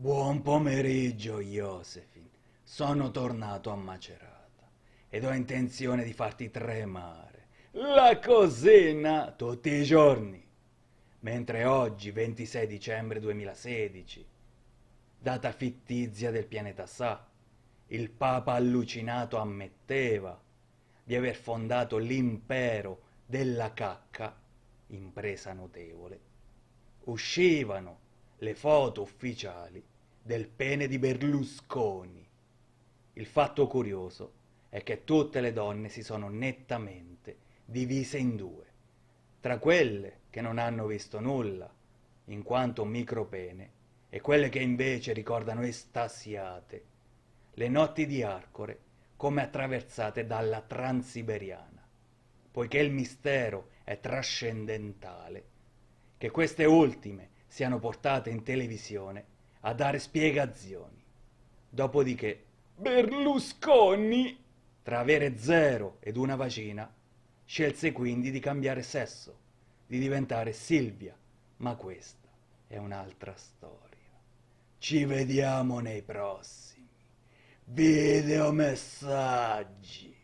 Buon pomeriggio, Josephine. Sono tornato a Macerata ed ho intenzione di farti tremare la cosina tutti i giorni. Mentre oggi, 26 dicembre 2016, data fittizia del pianeta Sa, il Papa allucinato ammetteva di aver fondato l'impero della cacca, impresa notevole, uscivano le foto ufficiali del pene di Berlusconi. Il fatto curioso è che tutte le donne si sono nettamente divise in due, tra quelle che non hanno visto nulla, in quanto un micropene, e quelle che invece ricordano estasiate le notti di Arcore come attraversate dalla Transiberiana, poiché il mistero è trascendentale, che queste ultime siano portate in televisione a dare spiegazioni. Dopodiché Berlusconi, tra avere zero ed una vagina, scelse quindi di cambiare sesso, di diventare Silvia, ma questa è un'altra storia. Ci vediamo nei prossimi videomessaggi.